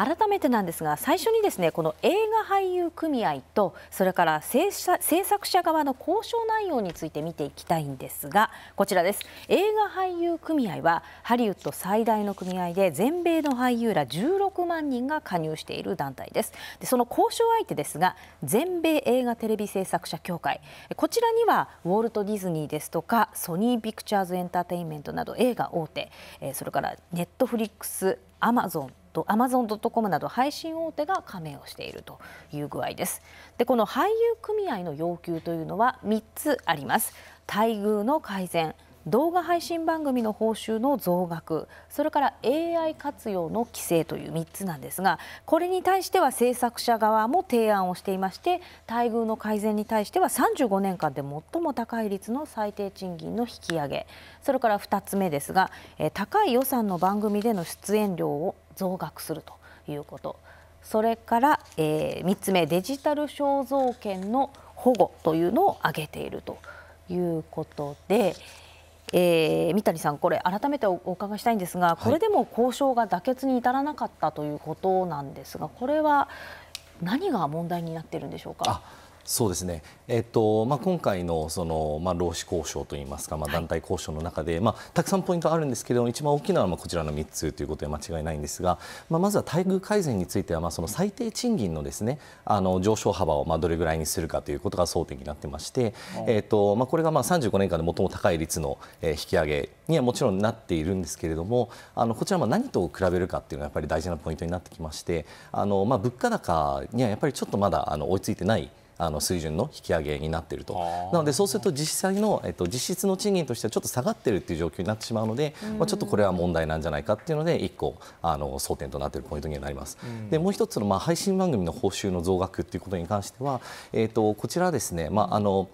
改めてなんですが最初にですねこの映画俳優組合とそれから制作者側の交渉内容について見ていきたいんですがこちらです映画俳優組合はハリウッド最大の組合で全米の俳優ら16万人が加入している団体ですでその交渉相手ですが全米映画テレビ制作者協会こちらにはウォルト・ディズニーですとかソニー・ピクチャーズ・エンターテインメントなど映画大手それからネットフリックスアマゾンアマゾン・ドット・コムなど配信大手が加盟をしているという具合です。で、この俳優組合の要求というのは3つあります。待遇の改善動画配信番組の報酬の増額それから AI 活用の規制という3つなんですがこれに対しては制作者側も提案をしていまして待遇の改善に対しては35年間で最も高い率の最低賃金の引き上げそれから2つ目ですが高い予算の番組での出演料を増額するということそれから、3つ目デジタル肖像権の保護というのを挙げているということで。えー、三谷さん、これ改めてお伺いしたいんですが、これでも交渉が妥結に至らなかったということなんですが、これは何が問題になっているんでしょうか。そうですね、えっとまあ、今回のその、まあ、労使交渉といいますか、まあ、団体交渉の中で、はい、まあ、たくさんポイントあるんですけど一番大きなのはこちらの3つということで間違いないんですが、まあ、まずは待遇改善については、まあ、その最低賃金のです、ね、あの上昇幅をまあどれぐらいにするかということが争点になってまして、えっとまあ、これがまあ35年間で最も高い率の引き上げにはもちろんなっているんですけれどもあのこちらは何と比べるかっていうのはやっぱり大事なポイントになってきましてあの、まあ、物価高にはやっぱりちょっとまだあの追いついてない。あの水準の引き上げになっているとなのでそうすると実際の、えっと、実質の賃金としてはちょっと下がっているという状況になってしまうので、まあ、ちょっとこれは問題なんじゃないかっていうので1個あの争点となっているポイントにはなります。でもう1つの、まあ、配信番組の報酬の増額ということに関しては、えっと、こちらですね、まああの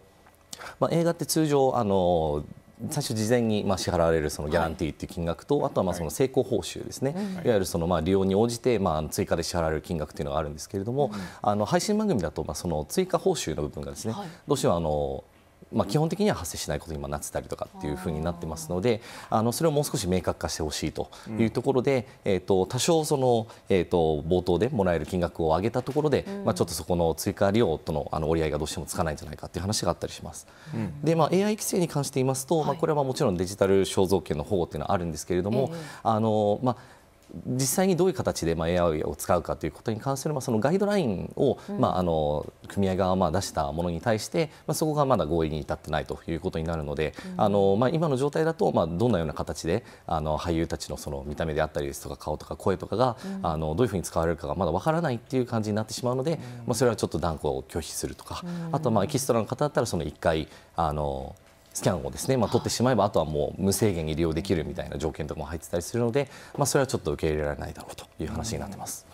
まあ、映画って通常あの最初事前にまあ支払われるそのギャランティーという金額と、あとはまあその成功報酬ですね、い、わゆるそのまあ利用に応じてまあ追加で支払われる金額というのがあるんですけれども、あの配信番組だとまあその追加報酬の部分がですね、どうしてもあのまあ、基本的には発生しないことに今なってたりとかっていうふうになってますのであのそれをもう少し明確化してほしいというところで、うん、えーと、多少その、えーと、冒頭でもらえる金額を上げたところで、うん、まあ、ちょっとそこの追加利用とのあの折り合いがどうしてもつかないんじゃないかっていう話があったりします。うん、で、まあ、AI 規制に関して言いますと、はい、まあ、これはもちろんデジタル肖像権の保護っていうのはあるんですけれども、あのまあ実際にどういう形で、ま AI を使うかということに関する、まあ、そのガイドラインを、うん、まあ、あの組合側はま出したものに対して、まあ、そこがまだ合意に至ってないということになるので、うん、あのまあ、今の状態だと、まあ、どんなような形であの俳優たちのその見た目であったりですとか顔とか声とかが、うん、あのどういうふうに使われるかがまだわからないっていう感じになってしまうので、まあ、それはちょっと断固拒否するとか、あとまあエキストラの方だったらその1回あのスキャンをですね、まあ、取ってしまえばあとはもう無制限に利用できるみたいな条件とかも入ってたりするので、まあ、それはちょっと受け入れられないだろうという話になってます。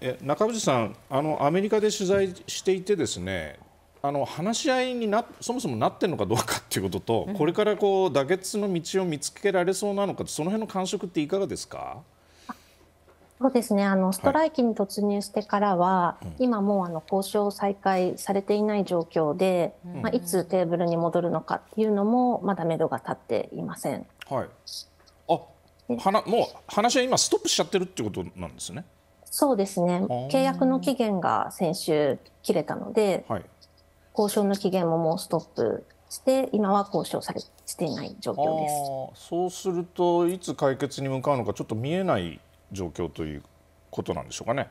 え中藤さんあの、アメリカで取材していてですね、あの話し合いになそもそもなってるのかどうかということと、これからこう妥結の道を見つけられそうなのか、その辺の感触っていかがですか。そうですねあのストライキに突入してからは、はい、今もうあの交渉再開されていない状況で、うん、まあ、いつテーブルに戻るのかっていうのもまだ目処が立っていません。はい、あはなもう話は今ストップしちゃってるってことなんですね。そうですね契約の期限が先週切れたので、はい、交渉の期限ももうストップして今は交渉されしていない状況です。そうするといつ解決に向かうのかちょっと見えない状況ということなんでしょうかね。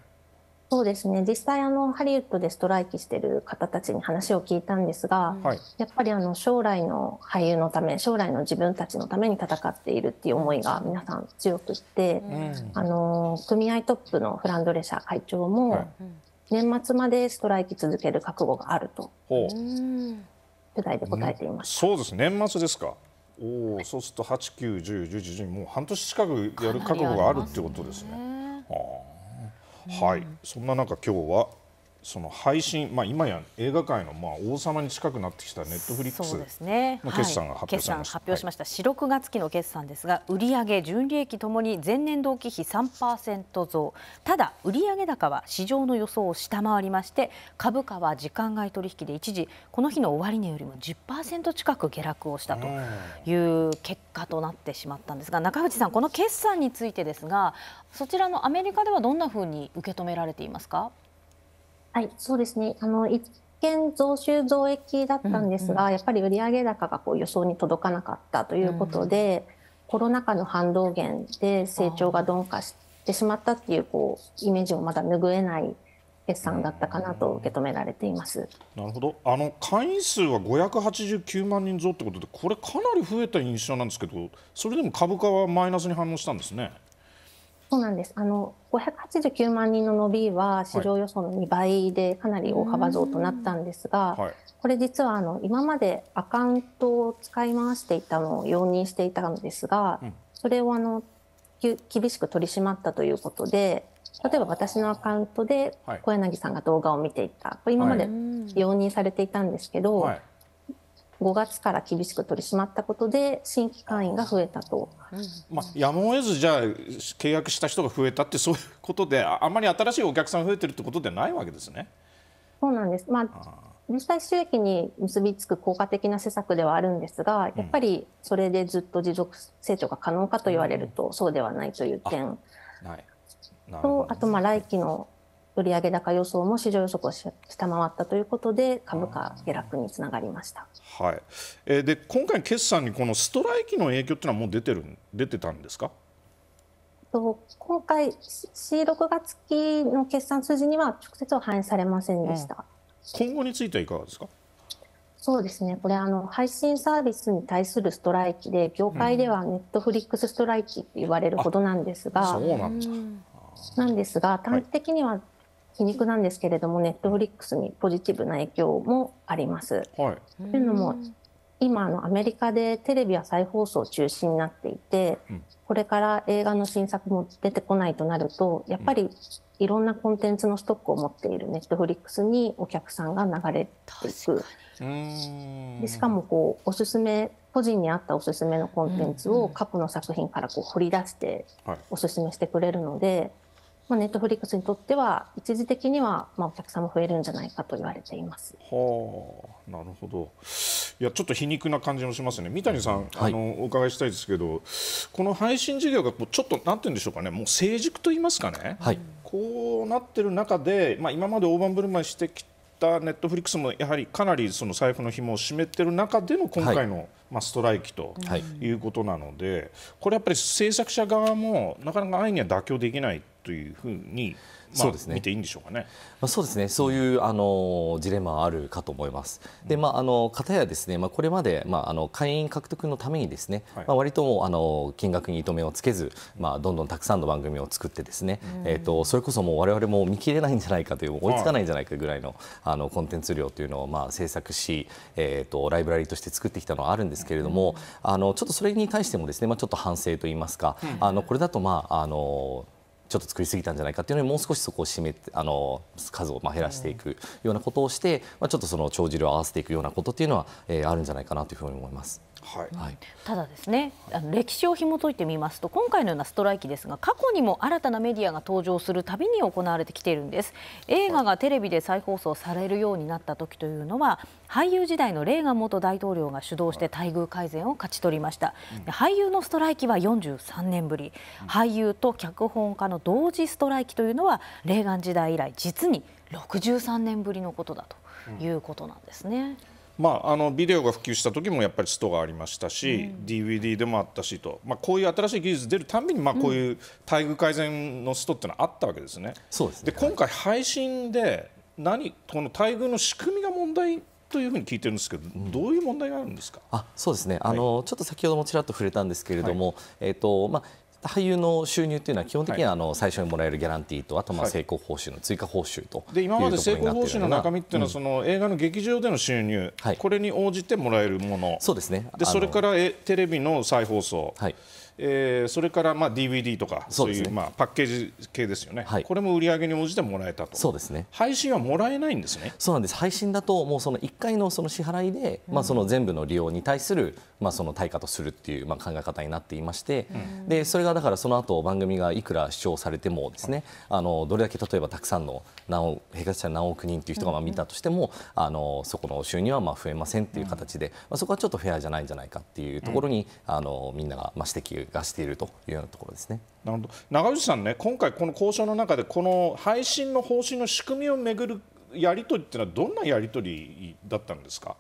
そうですね実際あのハリウッドでストライキしている方たちに話を聞いたんですが、はい、やっぱりあの将来の俳優のため将来の自分たちのために戦っているっていう思いが皆さん強くって、うん、あの組合トップのフランドレシャ会長も、はい、年末までストライキ続ける覚悟があると、うん、で答えていましそうです年末ですかおお、そうすると八九十十十時もう半年近くやる覚悟があるってことですね。すねはあ、はい、そんな中今日はその配信、まあ、今や映画界のまあ王様に近くなってきたネットフリックスの決算が発表ししましたはい、4、6月期の決算ですが売上純利益ともに前年同期比3%増ただ売上高は市場の予想を下回りまして株価は時間外取引で一時この日の終値よりも10%近く下落をしたという結果となってしまったんですが中藤さんこの決算についてですがそちらのアメリカではどんなふうに受け止められていますか。はい、そうですね。あの一見増収増益だったんですが、うんうん、やっぱり売上高がこう予想に届かなかったということで、うん、コロナ禍の反動源で成長が鈍化してしまったっていうこうイメージをまだ拭えない。決算だったかなと受け止められています。なるほど。あの会員数は589万人増ってことで、これかなり増えた印象なんですけど、それでも株価はマイナスに反応したんですね。そうなんです。あの589万人の伸びは市場予想の2倍でかなり大幅増となったんですが、はい、これ実はあの今までアカウントを使い回していたのを容認していたのですが、うん、それをあの厳しく取り締まったということで、例えば私のアカウントで小柳さんが動画を見ていた、はい、これ今まで容認されていたんですけど、はい5月から厳しく取り締まったことで新規会員が増えたと、うん、まあ、やむを得ずじゃあ契約した人が増えたってそういうことであんまり新しいお客さん増えてるってことではないわけですね。そうなんです、まあ実際収益に結びつく効果的な施策ではあるんですが、やっぱりそれでずっと持続成長が可能かと言われると、そうではないという点、うんはいね、とあとまあ来期の売上高予想も市場予測を下回ったということで株価下落につながりました、はい、えー、で今回、決算にこのストライキの影響というのはもう出てる出てたんですかと今回 C6 月期の決算数字には直接は反映されませんでした、うん、今後についてはいかがですかそうですねこれあの配信サービスに対するストライキで業界ではネットフリックスストライキって言われるほどなんですが、うん、そうなんだなんですが短期的には皮肉なんですけれども、ネットフリックスにポジティブな影響もあります。はい、というのも、今あのアメリカでテレビは再放送中止になっていて、うん、これから映画の新作も出てこないとなるとやっぱりいろんなコンテンツのストックを持っているネットフリックスにお客さんが流れていくでしかもこうおすすめ個人に合ったおすすめのコンテンツを過去の作品からこう掘り出しておすすめしてくれるので、まあ、ネットフリックスにとっては一時的にはまあお客さんも増えるんじゃないかと言われています。はあ、なるほど。いやちょっと皮肉な感じもしますね。三谷さん、はい、あのお伺いしたいですけど、この配信事業がこうちょっとなんて言うんでしょうかね、もう成熟と言いますかね。はい、こうなってる中で、まあ今まで大盤振る舞いしてきたネットフリックスもやはりかなりその財布の紐を締めてる中での今回の、はいまあ、ストライキということなので、これやっぱり制作者側もなかなか安易には妥協できないというふうにそうですね、見ていいんでしょうかね。まあ、そうですね、そういうあのジレンマはあるかと思います。で、まああの方やですね、まあこれまでまああの会員獲得のためにですね、まあ割ともあの金額に糸目をつけず、まあどんどんたくさんの番組を作ってですね、えっとそれこそもう我々も見切れないんじゃないかという追いつかないんじゃないかぐらいのあのコンテンツ量というのをまあ制作し、えっとライブラリーとして作ってきたのはあるんですけれども、あのちょっとそれに対してもですね、まあちょっと反省と言いますか、あのこれだとまああのちょっと作りすぎたんじゃないかっていうのにもう少しそこを締めてあの数をまあ減らしていくようなことをして、まあ、ちょっとその帳尻を合わせていくようなことっていうのは、えー、あるんじゃないかなというふうに思います。はい、はい、ただですねあの歴史を紐解いてみますと今回のようなストライキですが過去にも新たなメディアが登場するたびに行われてきているんです映画がテレビで再放送されるようになった時というのは俳優時代のレーガン元大統領が主導して待遇改善を勝ち取りました、う俳優のストライキは43年ぶり、うん、俳優と脚本家の同時ストライキというのはレーガン時代以来実に63年ぶりのことだということなんですね。うんまあ、あのビデオが普及した時もやっぱりストがありましたし、うん、DVD でもあったしと、まあ、こういう新しい技術出るたびに、まあ、こういう待遇改善のストっていうのはあったわけですね。うん、で、今回配信で何この待遇の仕組みが問題というふうに聞いてるんですけど、どういう問題があるんですか。うん、あ、そうですね。あの、はい、ちょっと先ほどもちらっと触れたんですけれども、はい、えっ、ー、とまあ俳優の収入というのは基本的にはあの最初にもらえるギャランティーとあとまあ成功報酬の追加報酬とで今まで成功報酬の中身というのはその映画の劇場での収入、これに応じてもらえるものそうですねでそれからテレビの再放送、はいえー、それからまあ DVD とかそういうまあパッケージ系ですよね、はい、これも売り上げに応じてもらえたとそうですね配信はもらえないんですねそうなんです配信だともうその1回のその支払いで、まあ、その全部の利用に対する、まあ、その対価とするっていうまあ考え方になっていまして、うん、でそれがだからその後番組がいくら視聴されてもですね、あのどれだけ例えばたくさんの何平均した何億人という人がまあ見たとしても、うん、あのそこの収入はまあ増えませんっていう形で、まあ、そこはちょっとフェアじゃないんじゃないかっていうところに、あのみんながまあ指摘がしているというようなところですね。なるほど長渕さんね、今回、この交渉の中で、この配信の方針の仕組みをめぐるやり取りっていうのは、どんなやり取りだったんですか、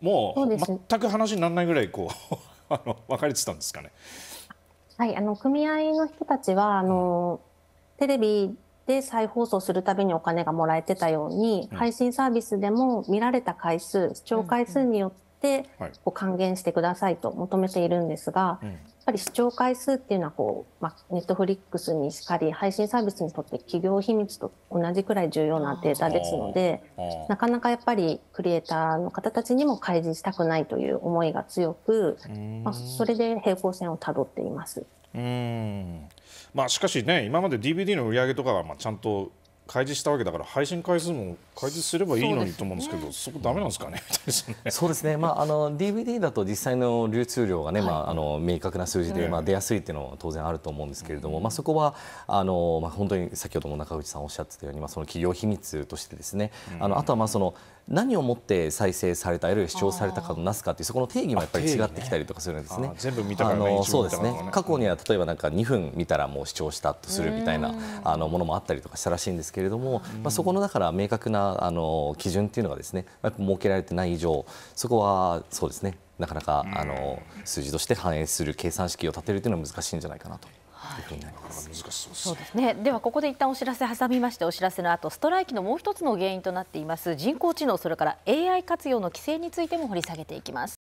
もう全く話にならないぐらいこう あの分かれてたんですかね。はい、あの組合の人たちはあの、テレビで再放送するたびにお金がもらえてたように、うん、配信サービスでも見られた回数視聴回数によって、うんうんはい、こう還元してくださいと求めているんですが、っぱり視聴回数っていうのはこう、まあ、ネットフリックスにしかり配信サービスにとって企業秘密と同じくらい重要なデータですのでなかなかやっぱりクリエイターの方たちにも開示したくないという思いが強く、まあ、それで平行線をたどっています。うんまあ、しかしね今まで DVD の売り上げとかはまあちゃんと開示したわけだから配信回数も開示すればいいのにと思うんですけど、そ、ね、こだめなんですかね。そうですね。まああの DVD だと実際の流通量がね、はい、まああの明確な数字で、まあ出やすいっていうのは当然あると思うんですけれども、うん、まあそこはあのまあ本当に先ほども中内さんおっしゃってたように、まあその企業秘密としてですね、うん、あのあとはまあその何をもって再生されたあるいは視聴されたかのなすかというそこの定義もやっぱり違ってきたりとかするんですね。ね全部見たから、ね、そうですね。過去には例えばなんか2分見たらもう視聴したとするみたいなあのものもあったりとかしたらしいんですけれども、まあそこのだから明確なあの基準っていうのがですね、やっぱ設けられてない以上、そこはそうですね。なかなかあの数字として反映する計算式を立てるというのは難しいんじゃないかなと。といになり難しそうです、ね、そうですね。ではここで一旦お知らせ挟みまして、お知らせの後ストライキのもう一つの原因となっています人工知能それから AI 活用の規制についても掘り下げていきます。